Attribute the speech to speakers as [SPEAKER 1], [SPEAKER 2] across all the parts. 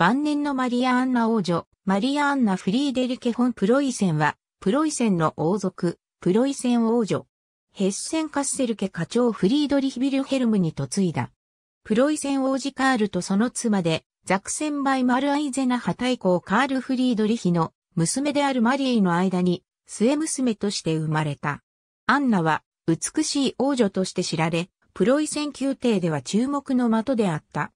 [SPEAKER 1] 晩年のマリア・アンナ王女、マリア・アンナ・フリーデリケ・ホン・プロイセンは、プロイセンの王族、プロイセン王女。ヘッセン・カッセル家課長フリードリヒ・ビルヘルムに嫁いだ。プロイセン王子カールとその妻で、ザクセンバイ・マルアイゼナ派対抗カール・フリードリヒの娘であるマリーの間に末娘として生まれた。アンナは美しい王女として知られ、プロイセン宮廷では注目の的であった。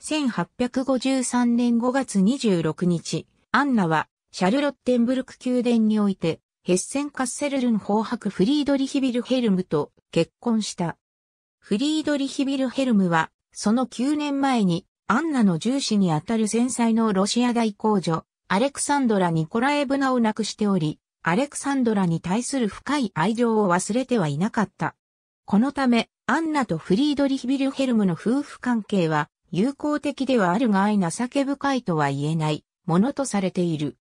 [SPEAKER 1] 1853年5月26日、アンナは、シャルロッテンブルク宮殿において、ヘッセンカッセルルン法伯フリードリヒビルヘルムと結婚した。フリードリヒビルヘルムは、その9年前に、アンナの重視にあたる戦災のロシア大公女、アレクサンドラ・ニコラエブナを亡くしており、アレクサンドラに対する深い愛情を忘れてはいなかった。このため、アンナとフリードリヒビルヘルムの夫婦関係は、友好的ではあるが愛情け深いとは言えないものとされている。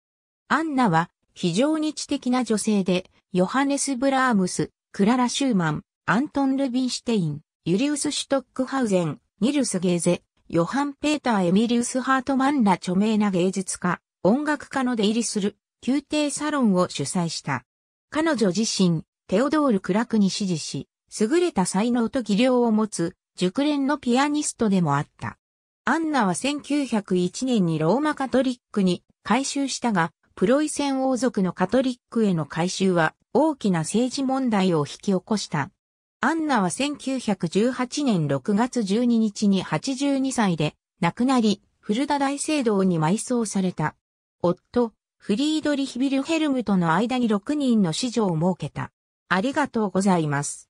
[SPEAKER 1] アンナは非常に知的な女性で、ヨハネス・ブラームス、クララ・シューマン、アントン・ルビンシュテイン、ユリウス・シュトックハウゼン、ニルス・ゲーゼ、ヨハン・ペーター・エミリウス・ハートマンら著名な芸術家、音楽家の出入りする宮廷サロンを主催した。彼女自身、テオドール・クラクに支持し、優れた才能と技量を持つ熟練のピアニストでもあった。アンナは1901年にローマカトリックに改修したが、プロイセン王族のカトリックへの改修は大きな政治問題を引き起こした。アンナは1918年6月12日に82歳で亡くなり、古田大聖堂に埋葬された。夫、フリードリヒビルヘルムとの間に6人の子女を設けた。ありがとうございます。